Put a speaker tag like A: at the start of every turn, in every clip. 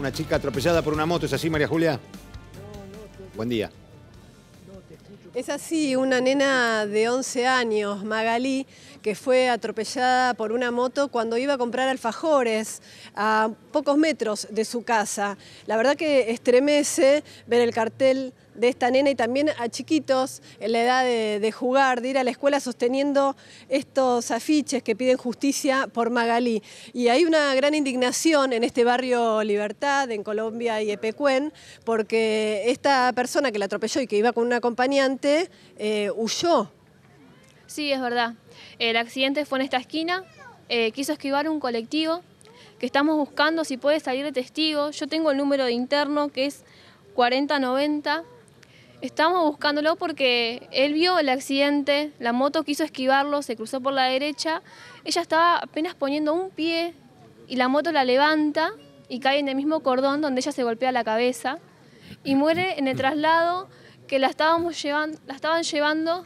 A: Una chica atropellada por una moto, ¿es así, María Julia? Buen día.
B: Es así, una nena de 11 años, Magalí, que fue atropellada por una moto cuando iba a comprar alfajores a pocos metros de su casa. La verdad que estremece ver el cartel de esta nena y también a chiquitos en la edad de, jugar, de ir a la escuela sosteniendo estos afiches que piden justicia por Magalí. Y hay una gran indignación en este barrio Libertad, en Colombia y Epecuén, porque esta persona que la atropelló y que iba con un acompañante eh, huyó
C: Sí, es verdad. El accidente fue en esta esquina, eh, quiso esquivar un colectivo que estamos buscando si puede salir de testigo. Yo tengo el número de interno que es 4090. Estamos buscándolo porque él vio el accidente, la moto quiso esquivarlo, se cruzó por la derecha. Ella estaba apenas poniendo un pie y la moto la levanta y cae en el mismo cordón donde ella se golpea la cabeza y muere en el traslado que la, estábamos llevando, la estaban llevando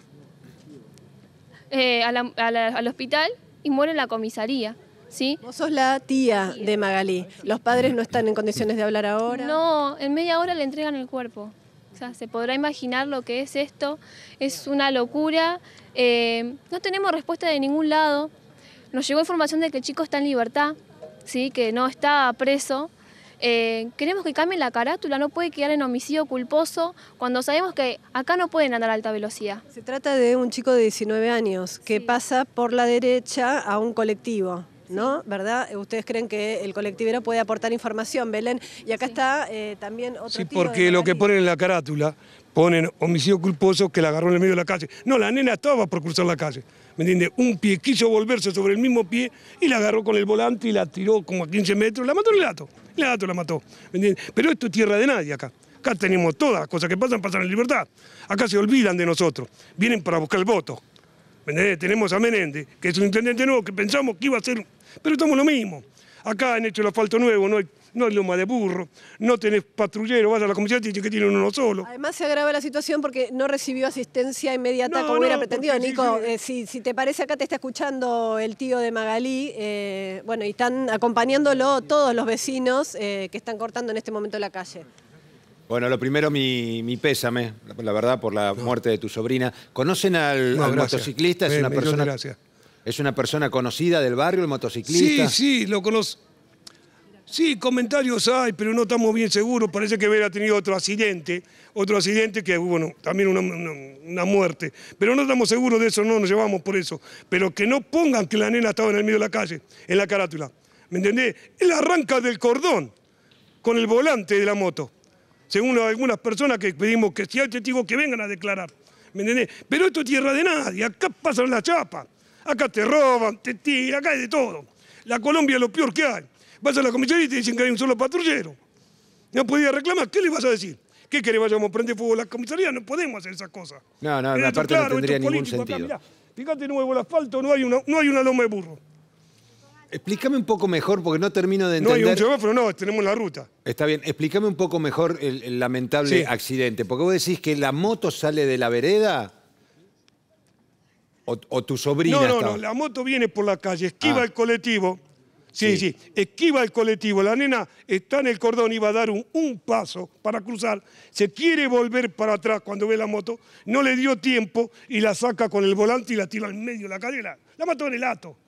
C: eh, al hospital y muere en la comisaría. ¿Sí? Vos sos la tía
B: de Magalí. Los padres no están en condiciones
C: de hablar ahora. No, en media hora le entregan el cuerpo. O sea, se podrá imaginar lo que es esto. Es una locura. Eh, no tenemos respuesta de ningún lado. Nos llegó información de que el chico está en libertad, ¿sí? que no está preso. Eh, queremos que cambie la carátula, no puede quedar en homicidio culposo cuando sabemos que acá no pueden andar a alta velocidad. Se
B: trata de un chico de 19 años que pasa por la derecha a un colectivo. ¿no? ¿Verdad? Eh, ustedes creen que el colectivero puede aportar información, Belén. Y acá está eh, también otro Sí, porque lo
D: que ponen en la carátula, ponen homicidio culposo que la agarró en el medio de la calle. No, la nena estaba por cruzar la calle, ¿me entiendes? Un pie quiso volverse sobre el mismo pie y la agarró con el volante y la tiró como a 15 metros. La mató el gato, el gato la mató, ¿me entiendes? Pero esto es tierra de nadie acá. Acá tenemos todas las cosas que pasan, pasan en libertad. Acá se olvidan de nosotros, vienen para buscar el voto. ¿Me Tenemos a Menéndez, que es un intendente nuevo que pensamos que iba a ser pero estamos lo mismo. Acá han hecho el asfalto nuevo, no hay, loma de burro, no tenés patrullero, vas a la comisión y que tiene uno solo.
B: Además se agrava la situación porque no recibió asistencia inmediata como hubiera pretendido. Nico, eh, si, te parece acá te está escuchando el tío de Magalí, eh, bueno, y están acompañándolo todos los vecinos eh, que están cortando en este momento la calle.
A: Bueno, lo primero, mi, pésame, la, verdad, por la muerte de tu sobrina. ¿Conocen al, motociclista? Es una persona. ¿Es una persona conocida del barrio, el motociclista?
D: Sí, sí, lo conozco. Sí, comentarios hay, pero no estamos bien seguros. Parece que hubiera tenido otro accidente, otro accidente que, bueno, también una, muerte. Pero no estamos seguros de eso, no nos llevamos por eso. Pero que no pongan que la nena estaba en el medio de la calle, en la carátula. ¿Me entendés? Él arranca del cordón con el volante de la moto. Según algunas personas que pedimos que si hay testigos que vengan a declarar. ¿Me entendés? Pero esto es tierra de nadie, acá pasan la chapa. Acá te roban, te tiran, acá hay de todo. La Colombia es lo peor que hay. Vas a la comisaría y te dicen que hay un solo patrullero. No podía reclamar, ¿qué le vas a decir? ¿Qué querés vayamos a prender fuego a la comisaría? No podemos hacer esas cosas.
A: No, no, la parte no tendría ningún sentido.
D: fíjate nuevo el asfalto, no hay una, no hay una loma de burro. Explícame un poco mejor, porque no termino de entender... No hay un semáforo, no, tenemos la ruta.
A: Está bien, explícame un poco mejor el, lamentable accidente, porque vos decís que la moto sale de la vereda... O, tu sobrina. No, no, no, la
D: moto viene por la calle, esquiva ah. el colectivo. Sí, sí, esquiva el colectivo. La nena está en el cordón, y va a dar un, paso para cruzar, se quiere volver para atrás cuando ve la moto, no le dio tiempo y la saca con el volante y la tira al medio de la cadera. La mató en el ato.